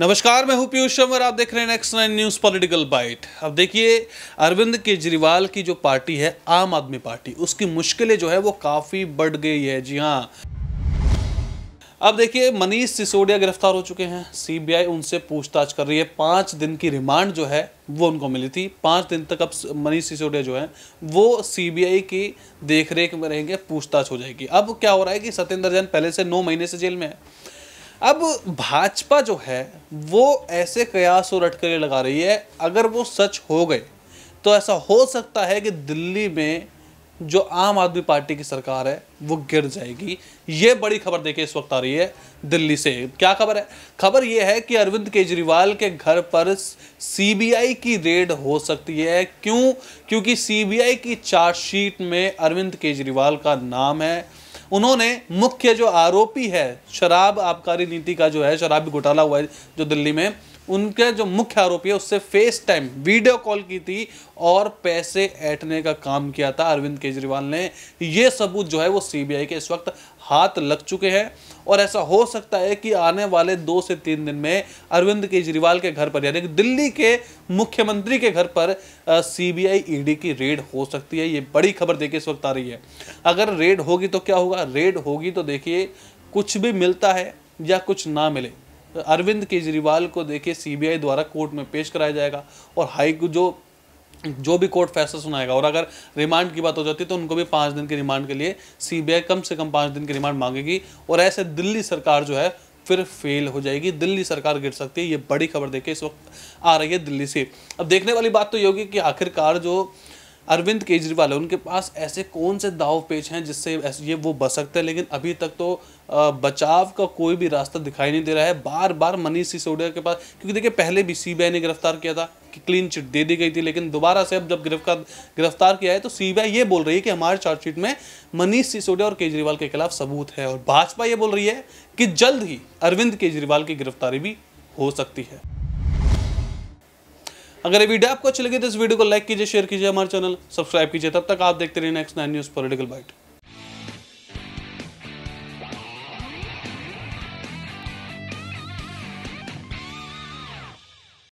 नमस्कार मैं हूं पीयूष शर्मा आप देख रहे हैं next nine news political bite अब देखिए अरविंद केजरीवाल की जो पार्टी है आम आदमी पार्टी उसकी मुश्किलें जो है वो काफ़ी बढ़ गई है जी हाँ अब देखिए मनीष सिसोदिया गिरफ्तार हो चुके हैं सीबीआई उनसे पूछताछ कर रही है पाँच दिन की रिमांड जो है वो उनको मिली थी पाँच दिन तक अब मनीष सिसोदिया जो है वो सीबीआई की देखरेख में रहेंगे पूछताछ हो जाएगी अब क्या हो रहा है कि सत्येंद्र जैन पहले से नौ महीने से जेल में है अब भाजपा जो है वो ऐसे कयास और अटकलें लगा रही है अगर वो सच हो गए तो ऐसा हो सकता है कि दिल्ली में जो आम आदमी पार्टी की सरकार है वो गिर जाएगी ये बड़ी खबर देखिए इस वक्त आ रही है दिल्ली से क्या खबर है खबर ये है कि अरविंद केजरीवाल के घर पर सीबीआई की रेड हो सकती है क्यों क्योंकि सीबीआई की चार्जशीट में अरविंद केजरीवाल का नाम है उन्होंने मुख्य जो आरोपी है शराब आबकारी नीति का जो है शराब घोटाला हुआ है जो दिल्ली में उनके जो मुख्य आरोपी है उससे फेस टाइम वीडियो कॉल की थी और पैसे ऐटने का काम किया था अरविंद केजरीवाल ने ये सबूत जो है वो सीबीआई के इस वक्त हाथ लग चुके हैं और ऐसा हो सकता है कि आने वाले दो से तीन दिन में अरविंद केजरीवाल के घर पर यानी कि दिल्ली के मुख्यमंत्री के घर पर सीबीआई ईडी e की रेड हो सकती है ये बड़ी खबर देखिए इस वक्त आ रही है अगर रेड होगी तो क्या होगा रेड होगी तो देखिए कुछ भी मिलता है या कुछ ना मिले अरविंद केजरीवाल को देखिए सीबीआई द्वारा कोर्ट में पेश कराया जाएगा और हाई जो जो भी कोर्ट फैसला सुनाएगा और अगर रिमांड की बात हो जाती है तो उनको भी पाँच दिन की रिमांड के लिए सीबीआई कम से कम पाँच दिन की रिमांड मांगेगी और ऐसे दिल्ली सरकार जो है फिर फेल हो जाएगी दिल्ली सरकार गिर सकती है ये बड़ी खबर देखिए इस वक्त आ रही है दिल्ली से अब देखने वाली बात तो ये होगी कि आखिरकार जो अरविंद केजरीवाल है उनके पास ऐसे कौन से दाव पेच हैं जिससे ये वो बच सकते हैं लेकिन अभी तक तो बचाव का कोई भी रास्ता दिखाई नहीं दे रहा है बार बार मनीष सिसोदिया के पास क्योंकि देखिए पहले भी सीबीआई ने गिरफ्तार किया था कि क्लीन चिट दे दी गई थी लेकिन दोबारा से अब जब गिरफ्तार गिरफ्तार किया है तो सीबीआई ये बोल रही है कि हमारे चार्जशीट में मनीष सिसोदिया और केजरीवाल के खिलाफ सबूत है और भाजपा ये बोल रही है कि जल्द ही अरविंद केजरीवाल की गिरफ्तारी भी हो सकती है अगर ये वीडियो आपको अच्छी लगी तो इस वीडियो को लाइक कीजिए शेयर कीजिए हमारे चैनल सब्सक्राइब कीजिए तब तक आप देखते रहिए next nine news political bite